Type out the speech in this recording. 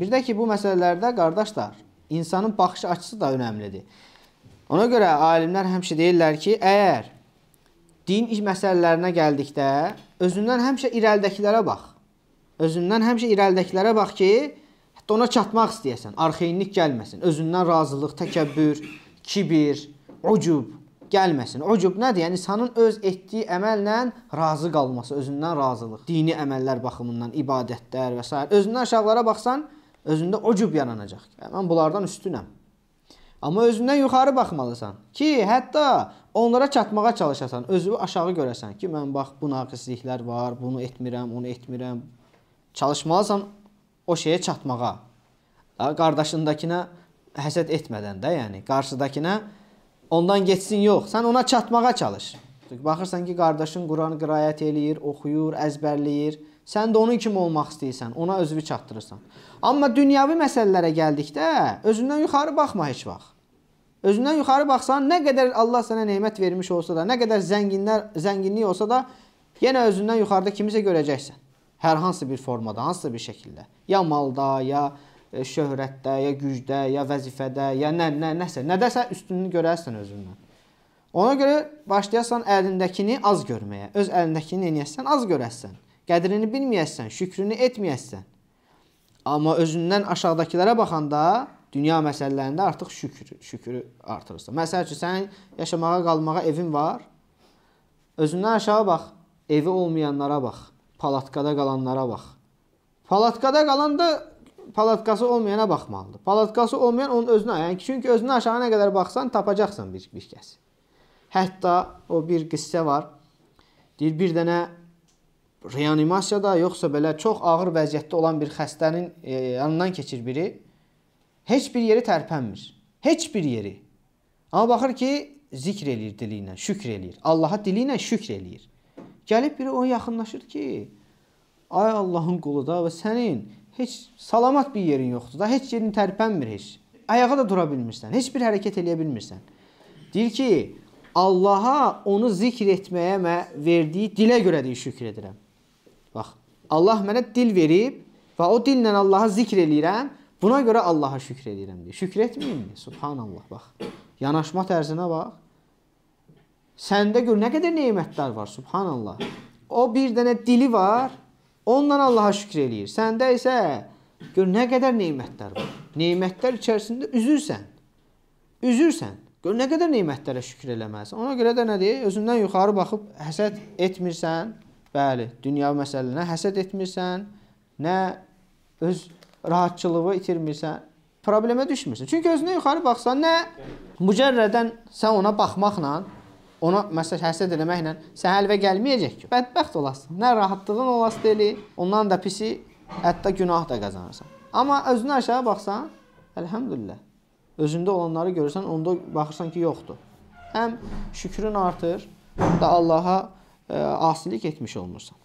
Bir də ki, bu məsələlərdə qardaşlar, insanın baxış açısı da önəmlidir. Ona görə alimlər həmişə deyirlər ki, əgər din məsələlərinə gəldikdə özündən həmişə irəldəkilərə bax. Özündən həmişə irəldəkilərə bax ki, hətta ona çatmaq istəyəsən, arxeyinlik gəlməsin. Özündən razılıq, təkəbbür, kibir, ucub gəlməsin. Ucub nədir? Yəni insanın öz etdiyi əməllə razı qalması, özündən razılıq. Dini əməllər baxımından, ibadətlər və s. özündən aşağılara baxsan, özündə o cüb yaranacaq ki, mən bunlardan üstünəm. Amma özündən yuxarı baxmalısan ki, hətta onlara çatmağa çalışasan, özünü aşağı görəsən ki, mən bax bu naqisliklər var, bunu etmirəm, onu etmirəm. Çalışmalısan o şeyə çatmağa. Qardaşındakına həsəd etmədən də, yəni qarşıdakına ondan getsin yox, sən ona çatmağa çalış. Baxırsan ki, qardaşın Quran qiraət eləyir, oxuyur, əzbərləyir. Sən də onun kimi olmaq istəyirsən, ona özünü çatdırırsan. Amma dünyəvi məsələlərə gəldikdə özündən yuxarı baxma heç vaxt. Özündən yuxarı baxsan, nə qədər Allah sənə nemət vermiş olsa da, nə qədər zənginlər, zənginlik olsa da, yenə özündən yuxarıda kimisə görəcəksən. Hər hansı bir formada, hansısa bir şəkildə. Ya malda, ya e, şöhrətdə, ya gücdə, ya vəzifədə, ya nə, nə, nəsə, nədəsə üstünlüyünü görərsən özündən. Ona görə başlayasan əlindəkini az görməyə, öz əlindəkini eləyəsən, az görəsən qədrini bilməyəsən, şükrünü etməyəsən. Amma özündən aşağıdakılara baxanda dünya məsələlərində artıq şükür, şükrü artırırsan. Məsəl üçün sənin yaşamağa, qalmağa evin var. Özündən aşağı bax, evi olmayanlara bax, palatqada qalanlara bax. Palatqada qalan da palatkası olmayana baxmalıdır. Palatkası olmayan onun özünə, yəni çünki özünə aşağı nə qədər baxsan tapacaqsan bir bir kəs. Hətta o bir qissə var. Deyir bir dənə reanimasiyada, yoxsa belə çox ağır vəziyyətdə olan bir xəstənin e, yanından keçir biri, heç bir yeri tərpənmir. Heç bir yeri. Amma baxır ki, zikr eləyir dili ilə, şükr eləyir. Allaha dili ilə şükr eləyir. Gəlib biri ona yaxınlaşır ki, ay Allahın qulu da və sənin heç salamat bir yerin yoxdur da, heç yerin tərpənmir heç. Ayağa da dura bilmirsən, heç bir hərəkət eləyə bilmirsən. Deyir ki, Allaha onu zikr etməyə verdiyi dilə görə deyir şükr edirəm. Allah mənə dil verib və o dillə Allahı zikr eləyirəm. Buna görə Allaha şükr eləyirəm deyir. Şükr etməyimmi? Subhanallah, bax. Yanaşma tərzinə bax. Səndə gör nə qədər nemətlər var, subhanallah. O bir dənə dili var, onunla Allaha şükr eləyir. Səndə isə gör nə qədər nemətlər var. Nemətlər içərisində üzürsən. Üzürsən. Gör nə qədər nemətlərə şükr eləməlisən. Ona görə də nə deyir? Özündən yuxarı baxıb həsəd etmirsən. Bəli, dünya məsələlərinə həsəd etmirsən, nə öz rahatçılığı itirmirsən, problemə düşmürsən. Çünki özünə yuxarı baxsan, nə mücərrədən sən ona baxmaqla, ona məsəl həsəd eləməklə sən həlvə gəlməyəcək ki. Bədbəxt olasan, nə rahatlığın olası deyil, ondan da pisi, hətta günah da qazanırsan. Amma özünə aşağı baxsan, əlhəmdülillah. Özündə olanları görürsən, onda baxırsan ki, yoxdur. Həm şükrün artır, da Allaha E, asilik etmiş olursan.